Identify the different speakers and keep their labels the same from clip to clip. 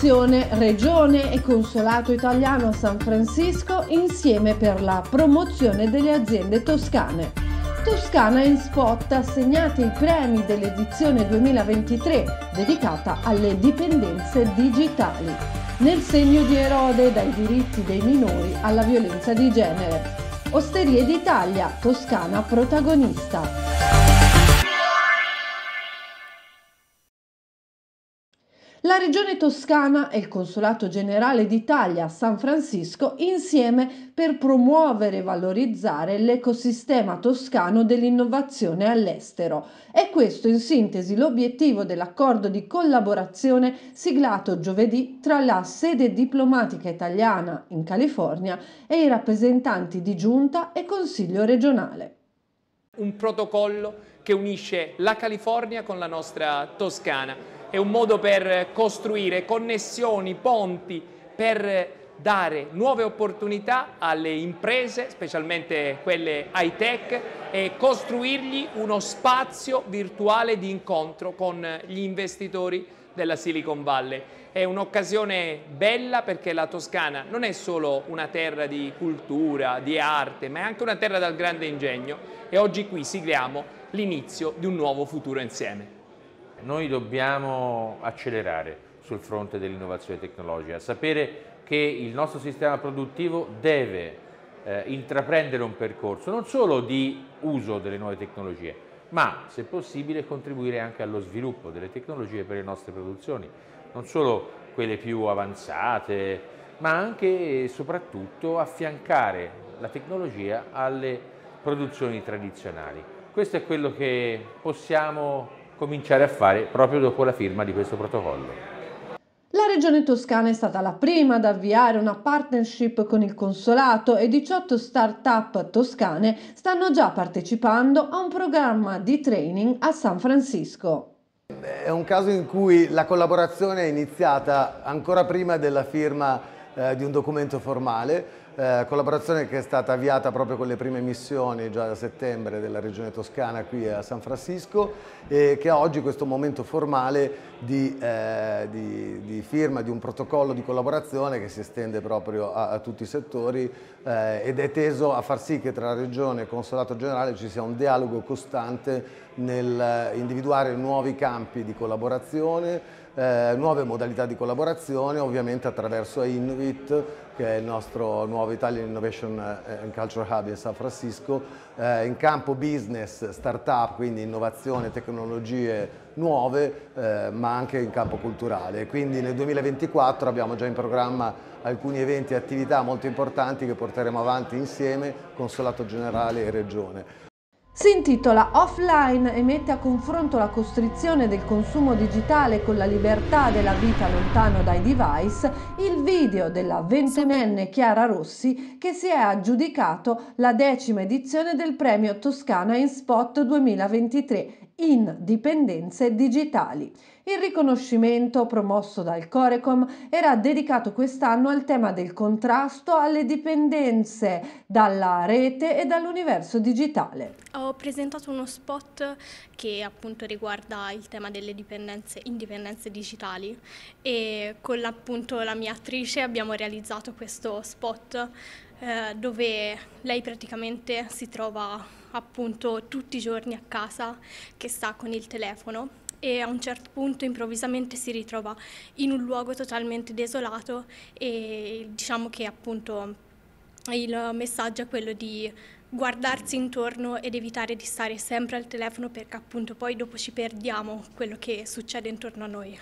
Speaker 1: Fondazione Regione e Consolato Italiano a San Francisco insieme per la promozione delle aziende toscane. Toscana in spot assegnati i premi dell'edizione 2023 dedicata alle dipendenze digitali, nel segno di Erode dai diritti dei minori alla violenza di genere. Osterie d'Italia, Toscana protagonista. La Regione Toscana e il Consolato Generale d'Italia a San Francisco insieme per promuovere e valorizzare l'ecosistema toscano dell'innovazione all'estero. È questo in sintesi l'obiettivo dell'accordo di collaborazione siglato giovedì tra la sede diplomatica italiana in California e i rappresentanti di Giunta e Consiglio regionale.
Speaker 2: Un protocollo che unisce la California con la nostra Toscana è un modo per costruire connessioni, ponti, per dare nuove opportunità alle imprese, specialmente quelle high tech, e costruirgli uno spazio virtuale di incontro con gli investitori della Silicon Valley. È un'occasione bella perché la Toscana non è solo una terra di cultura, di arte, ma è anche una terra dal grande ingegno e oggi qui sigliamo l'inizio di un nuovo futuro insieme. Noi dobbiamo accelerare sul fronte dell'innovazione tecnologica, sapere che il nostro sistema produttivo deve eh, intraprendere un percorso non solo di uso delle nuove tecnologie, ma se possibile contribuire anche allo sviluppo delle tecnologie per le nostre produzioni, non solo quelle più avanzate, ma anche e soprattutto affiancare la tecnologia alle produzioni tradizionali. Questo è quello che possiamo cominciare a fare proprio dopo la firma di questo protocollo.
Speaker 1: La Regione Toscana è stata la prima ad avviare una partnership con il Consolato e 18 start-up toscane stanno già partecipando a un programma di training a San Francisco.
Speaker 3: È un caso in cui la collaborazione è iniziata ancora prima della firma eh, di un documento formale, eh, collaborazione che è stata avviata proprio con le prime missioni già da settembre della Regione Toscana qui a San Francisco e che ha oggi questo momento formale di, eh, di, di firma di un protocollo di collaborazione che si estende proprio a, a tutti i settori eh, ed è teso a far sì che tra Regione e Consolato Generale ci sia un dialogo costante nel eh, individuare nuovi campi di collaborazione, eh, nuove modalità di collaborazione, ovviamente attraverso Inuit che è il nostro nuovo Italian Innovation eh, and Cultural Hub in San Francisco, eh, in campo business, start-up, quindi innovazione, tecnologie nuove, eh, ma anche in campo culturale. Quindi nel 2024 abbiamo già in programma alcuni eventi e attività molto importanti che porteremo avanti insieme, Consolato Generale e Regione.
Speaker 1: Si intitola Offline e mette a confronto la costrizione del consumo digitale con la libertà della vita lontano dai device il video della ventunenne Chiara Rossi che si è aggiudicato la decima edizione del premio Toscana in Spot 2023 in dipendenze digitali. Il riconoscimento promosso dal Corecom era dedicato quest'anno al tema del contrasto alle dipendenze dalla rete e dall'universo digitale.
Speaker 2: Ho presentato uno spot che appunto riguarda il tema delle dipendenze, indipendenze digitali e con appunto la mia attrice abbiamo realizzato questo spot eh, dove lei praticamente si trova appunto tutti i giorni a casa che sta con il telefono e a un certo punto improvvisamente si ritrova in un luogo totalmente desolato e diciamo che appunto il messaggio è quello di guardarsi intorno ed evitare di stare sempre al telefono perché appunto poi dopo ci perdiamo quello che succede intorno a noi.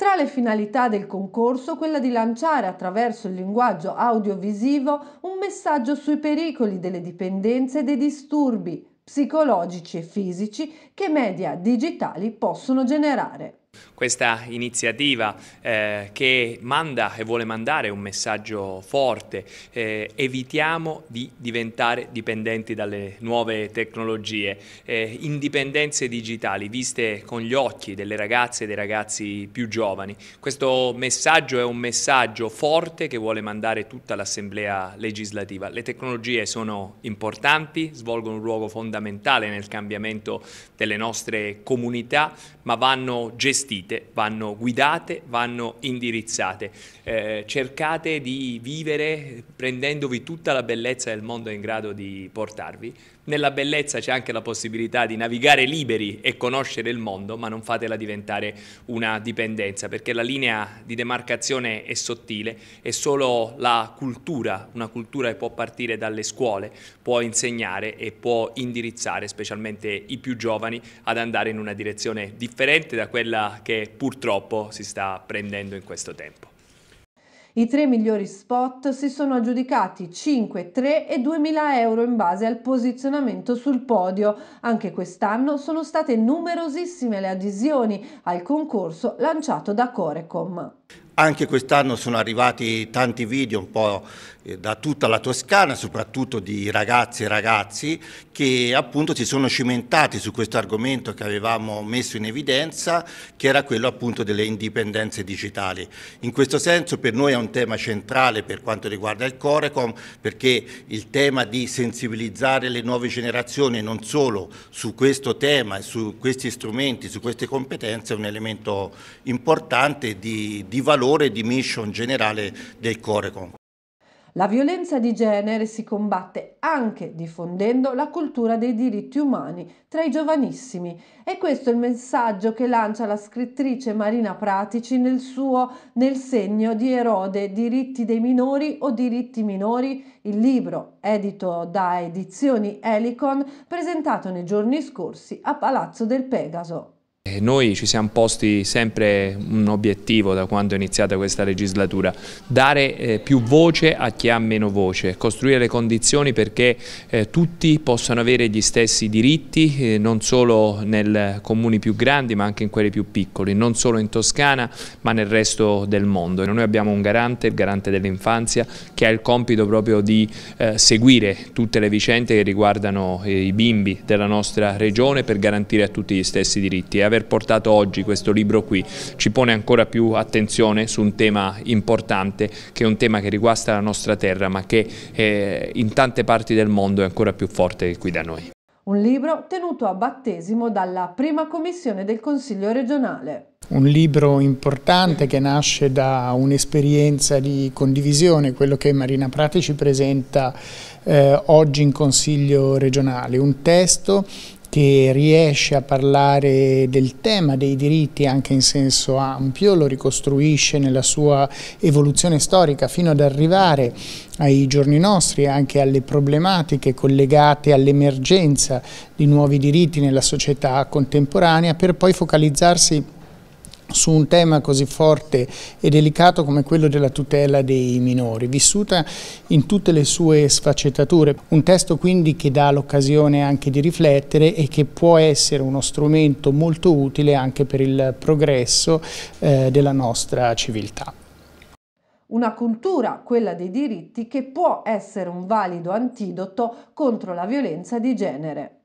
Speaker 1: Tra le finalità del concorso quella di lanciare attraverso il linguaggio audiovisivo un messaggio sui pericoli delle dipendenze e dei disturbi psicologici e fisici che media digitali possono generare
Speaker 2: questa iniziativa eh, che manda e vuole mandare un messaggio forte, eh, evitiamo di diventare dipendenti dalle nuove tecnologie, eh, indipendenze digitali viste con gli occhi delle ragazze e dei ragazzi più giovani. Questo messaggio è un messaggio forte che vuole mandare tutta l'Assemblea legislativa. Le tecnologie sono importanti, svolgono un ruolo fondamentale nel cambiamento delle nostre comunità, ma vanno gestite gestite, vanno guidate, vanno indirizzate. Eh, cercate di vivere prendendovi tutta la bellezza del mondo in grado di portarvi. Nella bellezza c'è anche la possibilità di navigare liberi e conoscere il mondo, ma non fatela diventare una dipendenza, perché la linea di demarcazione è sottile, e solo la cultura, una cultura che può partire dalle scuole, può insegnare e può indirizzare specialmente i più giovani ad andare in una direzione differente da quella che purtroppo si sta prendendo in questo tempo.
Speaker 1: I tre migliori spot si sono aggiudicati 5, 3 e 2.000 euro in base al posizionamento sul podio. Anche quest'anno sono state numerosissime le adesioni al concorso lanciato da Corecom. Anche quest'anno sono arrivati tanti video un po' eh, da tutta la Toscana, soprattutto di ragazze e ragazzi che appunto si sono cimentati su questo argomento che avevamo messo in evidenza, che era quello appunto delle indipendenze digitali. In questo senso per noi è un tema centrale per quanto riguarda il Corecom, perché il tema di sensibilizzare le nuove generazioni non solo su questo tema, su questi strumenti, su queste competenze è un elemento importante di, di di valore e di mission generale del Corecon. La violenza di genere si combatte anche diffondendo la cultura dei diritti umani tra i giovanissimi e questo è il messaggio che lancia la scrittrice Marina Pratici nel suo Nel segno di Erode, diritti dei minori o diritti minori, il libro edito da Edizioni Helicon presentato nei giorni scorsi a Palazzo del Pegaso.
Speaker 2: Noi ci siamo posti sempre un obiettivo da quando è iniziata questa legislatura, dare eh, più voce a chi ha meno voce, costruire le condizioni perché eh, tutti possano avere gli stessi diritti, eh, non solo nei comuni più grandi ma anche in quelli più piccoli, non solo in Toscana ma nel resto del mondo. noi abbiamo un garante, il garante dell'infanzia, che ha il compito proprio di seguire tutte le vicende che riguardano i bimbi della nostra regione per garantire a tutti gli stessi diritti aver portato oggi questo libro qui ci pone ancora più attenzione su un tema importante che è un tema che riguarda la nostra terra ma che eh, in tante parti del mondo è ancora più forte che qui da noi.
Speaker 1: Un libro tenuto a battesimo dalla prima commissione del Consiglio regionale.
Speaker 2: Un libro importante che nasce da un'esperienza di condivisione, quello che Marina Prati ci presenta eh, oggi in Consiglio regionale. Un testo che riesce a parlare del tema dei diritti anche in senso ampio, lo ricostruisce nella sua evoluzione storica fino ad arrivare ai giorni nostri, anche alle problematiche collegate all'emergenza di nuovi diritti nella società contemporanea, per poi focalizzarsi su un tema così forte e delicato come quello della tutela dei minori, vissuta in tutte le sue sfaccettature. Un testo quindi che dà l'occasione anche di riflettere e che può essere uno strumento molto utile anche per il progresso eh, della nostra civiltà.
Speaker 1: Una cultura, quella dei diritti, che può essere un valido antidoto contro la violenza di genere.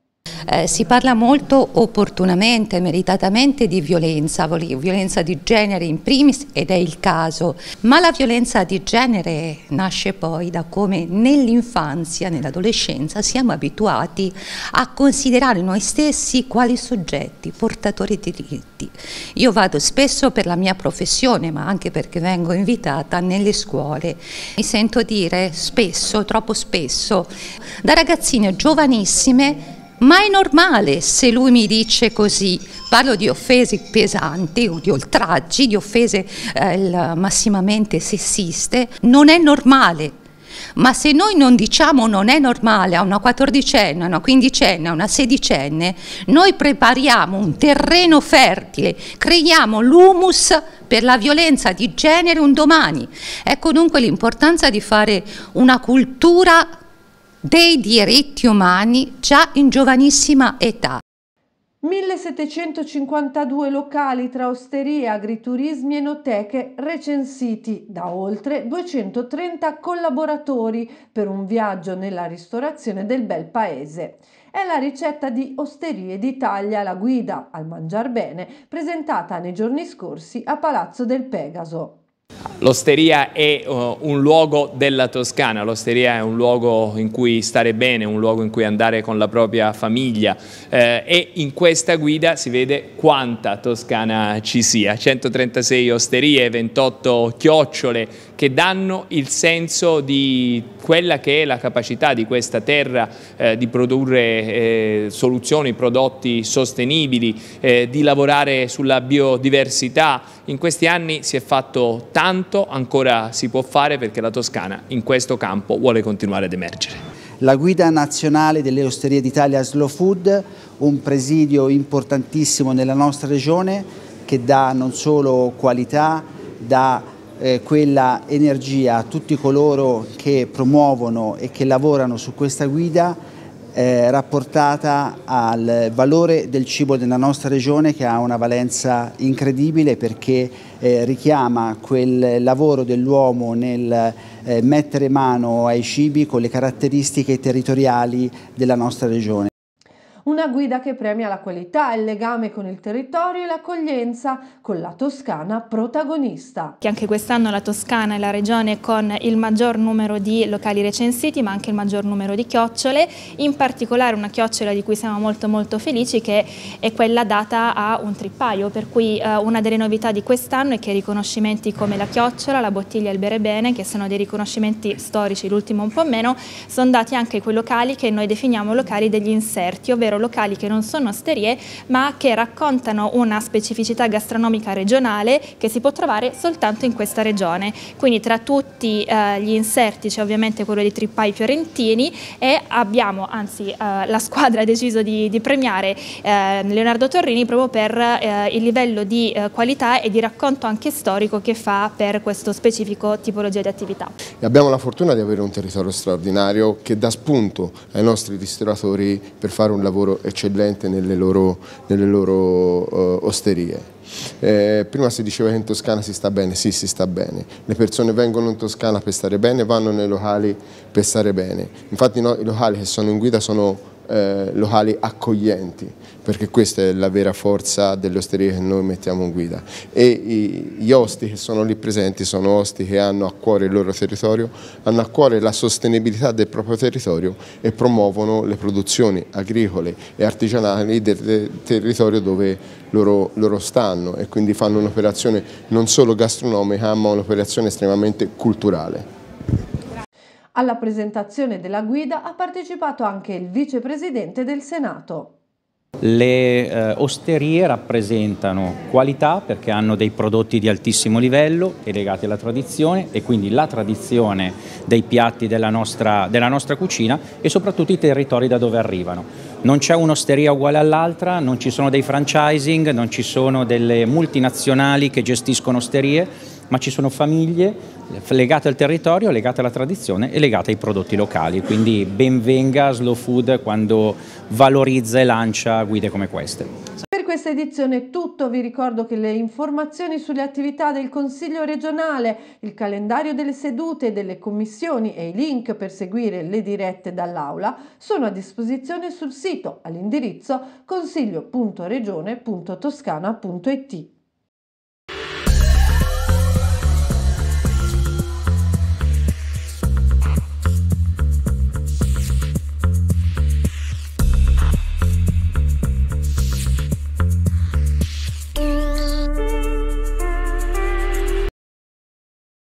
Speaker 4: Eh, si parla molto opportunamente, meritatamente di violenza, violenza di genere in primis ed è il caso, ma la violenza di genere nasce poi da come nell'infanzia, nell'adolescenza siamo abituati a considerare noi stessi quali soggetti, portatori di diritti. Io vado spesso per la mia professione, ma anche perché vengo invitata nelle scuole. Mi sento dire spesso, troppo spesso, da ragazzine giovanissime ma è normale se lui mi dice così, parlo di offese pesanti o di oltraggi, di offese eh, massimamente sessiste, non è normale. Ma se noi non diciamo non è normale a una quattordicenne, a una quindicenne, a una sedicenne, noi prepariamo un terreno fertile, creiamo l'humus per la violenza di genere un domani. Ecco dunque l'importanza di fare una cultura dei diritti umani già in giovanissima età.
Speaker 1: 1752 locali tra osterie, agriturismi e noteche recensiti da oltre 230 collaboratori per un viaggio nella ristorazione del bel paese. È la ricetta di Osterie d'Italia, la guida al mangiar bene, presentata nei giorni scorsi a Palazzo del Pegaso.
Speaker 2: L'osteria è uh, un luogo della Toscana, l'osteria è un luogo in cui stare bene, un luogo in cui andare con la propria famiglia eh, e in questa guida si vede quanta Toscana ci sia, 136 osterie, 28 chiocciole che danno il senso di quella che è la capacità di questa terra eh, di produrre eh, soluzioni, prodotti sostenibili, eh, di lavorare sulla biodiversità in questi anni si è fatto tanto, ancora si può fare perché la Toscana in questo campo vuole continuare ad emergere.
Speaker 3: La guida nazionale delle osterie d'Italia Slow Food, un presidio importantissimo nella nostra regione che dà non solo qualità, dà eh, quella energia a tutti coloro che promuovono e che lavorano su questa guida eh, rapportata al valore del cibo della nostra regione che ha una valenza incredibile perché eh, richiama quel lavoro dell'uomo nel eh, mettere mano ai cibi con le caratteristiche territoriali della nostra regione
Speaker 1: una guida che premia la qualità, il legame con il
Speaker 4: territorio e l'accoglienza con la Toscana protagonista. Che anche quest'anno la Toscana è la regione con il maggior numero di locali recensiti ma anche il maggior numero di chiocciole, in particolare una chiocciola di cui siamo molto molto felici che è quella data a un trippaio, per cui eh, una delle novità di quest'anno è che riconoscimenti come la chiocciola, la bottiglia e il bere bene, che sono dei riconoscimenti storici, l'ultimo un po' meno, sono dati anche quei locali che noi definiamo locali degli inserti, ovvero ovvero locali che non sono osterie ma che raccontano una specificità gastronomica regionale che si può trovare soltanto in questa regione. Quindi tra tutti eh, gli inserti c'è ovviamente quello di trippai fiorentini e abbiamo, anzi eh, la squadra ha deciso di, di premiare eh, Leonardo Torrini proprio per eh, il livello di eh, qualità e di racconto anche storico che fa per questo specifico tipologia di attività.
Speaker 3: E abbiamo la fortuna di avere un territorio straordinario che dà spunto ai nostri ristoratori per fare un lavoro lavoro eccellente nelle loro, nelle loro uh, osterie. Eh, prima si diceva che in Toscana si sta bene, sì si sta bene, le persone vengono in Toscana per stare bene, vanno nei locali per stare bene, infatti no, i locali che sono in guida sono eh, locali accoglienti, perché questa è la vera forza dell'osteria che noi mettiamo in guida. E i, gli osti che sono lì presenti sono osti che hanno a cuore il loro territorio, hanno a cuore la sostenibilità del proprio territorio e promuovono le produzioni agricole e artigianali del territorio dove loro, loro stanno e quindi fanno un'operazione non solo gastronomica ma un'operazione estremamente culturale.
Speaker 1: Alla presentazione della guida ha partecipato anche il vicepresidente del Senato.
Speaker 3: Le eh, osterie
Speaker 2: rappresentano qualità perché hanno dei prodotti di altissimo livello e legati alla tradizione e quindi la tradizione dei piatti della nostra, della nostra cucina e soprattutto i territori da dove arrivano. Non c'è un'osteria uguale all'altra, non ci sono dei franchising, non ci sono delle multinazionali che gestiscono osterie, ma ci sono famiglie legate al territorio, legate alla tradizione e legate ai prodotti locali, quindi benvenga Slow Food quando valorizza e lancia guide come queste.
Speaker 1: Per questa edizione è tutto, vi ricordo che le informazioni sulle attività del Consiglio regionale, il calendario delle sedute, e delle commissioni e i link per seguire le dirette dall'aula sono a disposizione sul sito all'indirizzo consiglio.regione.toscana.it.